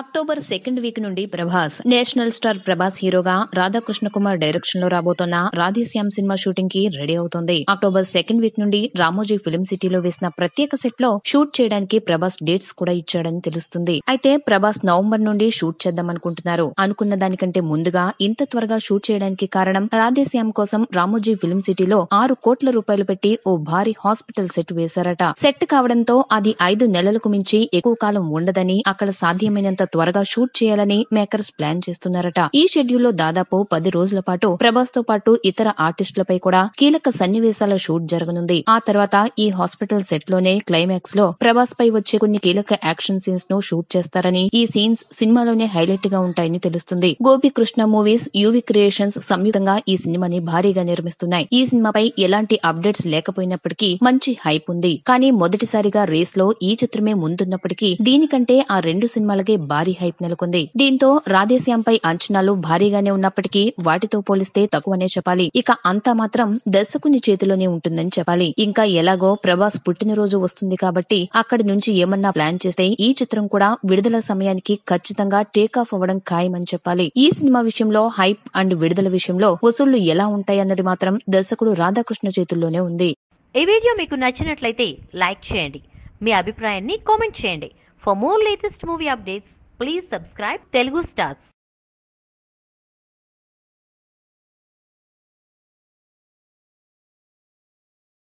October second week నుండి Prabhas national star Prabhas హీరోగా Radhakrishna Kumar direction లో రాబోతున్న రాధేశ్యామ్ సినిమా షూటింగ్ కి రెడీ అవుతోంది అక్టోబర్ సెకండ్ వీక్ నుండి రామోజీ ఫిలిం సిటీలో వేసిన ప్రత్యేక సెట్ లో షూట్ చేయడానికి ప్రభాస్ డేట్స్ కూడా ఇచ్చాడని తెలుస్తుంది అయితే ప్రభాస్ నవంబర్ నుండి షూట్ చేద్దాం అనుకుంటున్నారు అనుకున్న దానికంటే ముందుగా ఇంత త్వరగా షూట్ చేయడానికి కారణం రాధేశ్యామ్ కోసం రామోజీ ఫిలిం సిటీలో ఆరు కోట్ల రూపాయలు పెట్టి ఓ భారీ హాస్పిటల్ సెట్ వేశారట సెట్ కావడంతో అది ఐదు నెలలకు మించి ఎక్కువ కాలం ఉండదని అక్కడ సాధ్యమైనంత త్వరగా షూట్ చేయాలని మేకర్స్ ప్లాన్ చేస్తున్నారట ఈ షెడ్యూల్ లో దాదాపు పది రోజుల పాటు ప్రభాస్ తో పాటు ఇతర ఆర్టిస్టులపై కూడా కీలక సన్నివేశాల షూట్ జరగనుంది ఆ తర్వాత ఈ హాస్పిటల్ సెట్ లోనే క్లైమాక్స్ లో ప్రభాస్ పై వచ్చే కొన్ని కీలక యాక్షన్ సీన్స్ ను షూట్ చేస్తారని ఈ సీన్స్ సినిమాలోనే హైలైట్ గా ఉంటాయని తెలుస్తుంది గోపికృష్ణ మూవీస్ యువి క్రియేషన్స్ సంయుక్తంగా ఈ సినిమాని భారీగా నిర్మిస్తున్నాయి ఈ సినిమాపై ఎలాంటి అప్డేట్స్ లేకపోయినప్పటికీ మంచి హైప్ ఉంది కానీ మొదటిసారిగా రేస్ లో ఈ చిత్రమే ముందున్నప్పటికీ దీనికంటే ఆ రెండు సినిమాలకే భారీ హైప్ నెలకొంది దీంతో రాధేశ్యాంపై అంచనాలు భారీగానే ఉన్నప్పటికీ వాటితో పోలిస్తే తక్కువనే చెప్పాలి ఇక అంతా మాత్రం దర్శకుని చేతిలోనే ఉంటుందని చెప్పాలి ఇంకా ఎలాగో ప్రభాస్ పుట్టినరోజు వస్తుంది కాబట్టి అక్కడి నుంచి ఏమన్నా ప్లాన్ చేస్తే ఈ చిత్రం కూడా విడుదల సమయానికి ఖచ్చితంగా టేక్ ఆఫ్ అవ్వడం ఖాయమని చెప్పాలి ఈ సినిమా విషయంలో హైప్ అండ్ విడుదల విషయంలో వసూళ్లు ఎలా ఉంటాయన్నది మాత్రం దర్శకుడు రాధాకృష్ణ చేతుల్లోనే ఉంది ఈ వీడియో మీకు నచ్చినట్లయితే లైక్ చేయండి మీ అభిప్రాయాన్ని కామెంట్ చేయండి for more latest movie updates Please subscribe Telugu Stars.